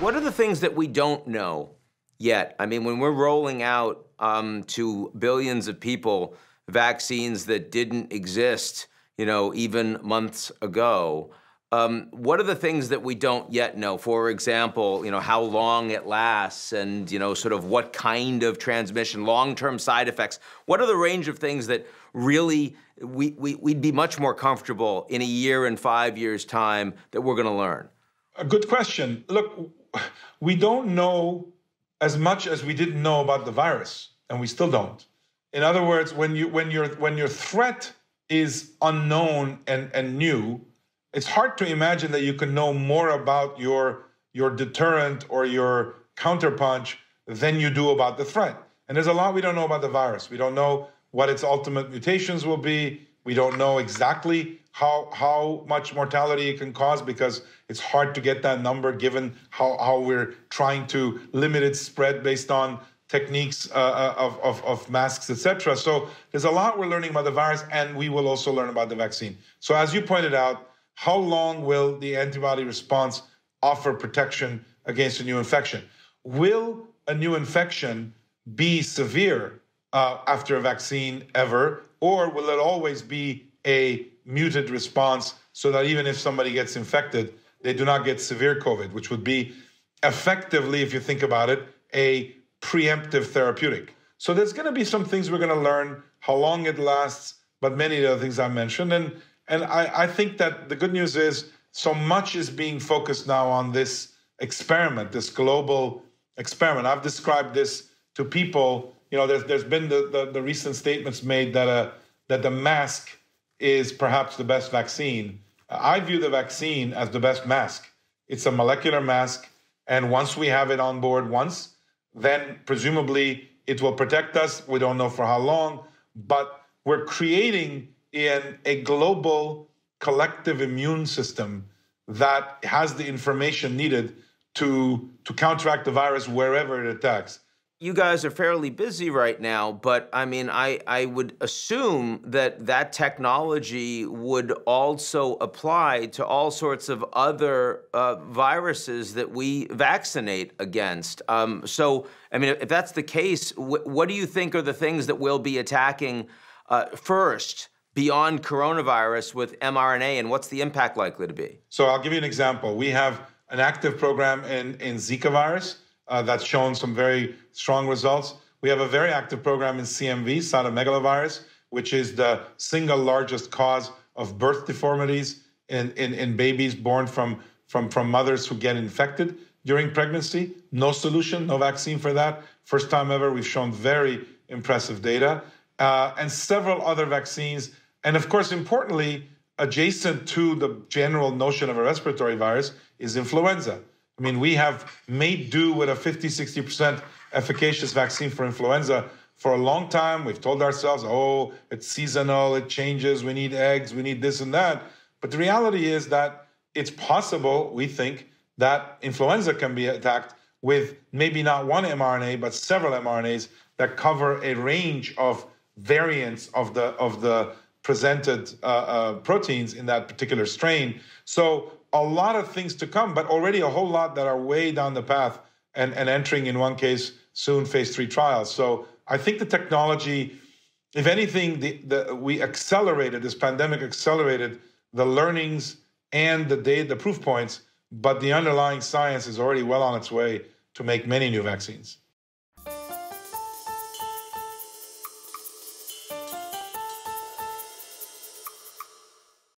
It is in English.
What are the things that we don't know yet? I mean, when we're rolling out um, to billions of people vaccines that didn't exist, you know, even months ago, um, what are the things that we don't yet know? For example, you know, how long it lasts and, you know, sort of what kind of transmission, long-term side effects. What are the range of things that really we, we, would be much more comfortable in a year and five years' time that we're going to learn? A good question. Look, we don't know as much as we didn't know about the virus, and we still don't. In other words, when you when your when your threat is unknown and, and new, it's hard to imagine that you can know more about your your deterrent or your counterpunch than you do about the threat. And there's a lot we don't know about the virus. We don't know what its ultimate mutations will be. We don't know exactly how how much mortality it can cause because it's hard to get that number given how, how we're trying to limit its spread based on techniques uh, uh of, of, of masks, etc. So there's a lot we're learning about the virus, and we will also learn about the vaccine. So as you pointed out, how long will the antibody response offer protection against a new infection? Will a new infection be severe uh, after a vaccine ever? or will it always be a muted response so that even if somebody gets infected, they do not get severe COVID, which would be effectively, if you think about it, a preemptive therapeutic. So there's going to be some things we're going to learn, how long it lasts, but many of other things I mentioned. And and I, I think that the good news is so much is being focused now on this experiment, this global experiment. I've described this to people you know, there's there's been the, the, the recent statements made that uh, that the mask is perhaps the best vaccine. I view the vaccine as the best mask. It's a molecular mask, and once we have it on board once, then presumably it will protect us. We don't know for how long, but we're creating in a global collective immune system that has the information needed to to counteract the virus wherever it attacks you guys are fairly busy right now, but I mean, I, I would assume that that technology would also apply to all sorts of other uh, viruses that we vaccinate against. Um, so, I mean, if that's the case, wh what do you think are the things that we'll be attacking uh, first? Beyond coronavirus with mRNA, and what's the impact likely to be? So, I'll give you an example. We have an active program in, in Zika virus, uh, that's shown some very strong results. We have a very active program in CMV, cytomegalovirus, which is the single largest cause of birth deformities in, in, in babies born from, from, from mothers who get infected during pregnancy. No solution, no vaccine for that. First time ever, we've shown very impressive data. Uh, and several other vaccines. And of course, importantly, adjacent to the general notion of a respiratory virus is influenza. I mean, we have made do with a 50, 60% efficacious vaccine for influenza for a long time. We've told ourselves, oh, it's seasonal, it changes, we need eggs, we need this and that. But the reality is that it's possible, we think, that influenza can be attacked with maybe not one mRNA, but several mRNAs that cover a range of variants of the of the presented uh, uh, proteins in that particular strain. So a lot of things to come, but already a whole lot that are way down the path and, and entering in one case soon phase three trials. So I think the technology, if anything, the, the, we accelerated this pandemic accelerated the learnings and the data, the proof points, but the underlying science is already well on its way to make many new vaccines.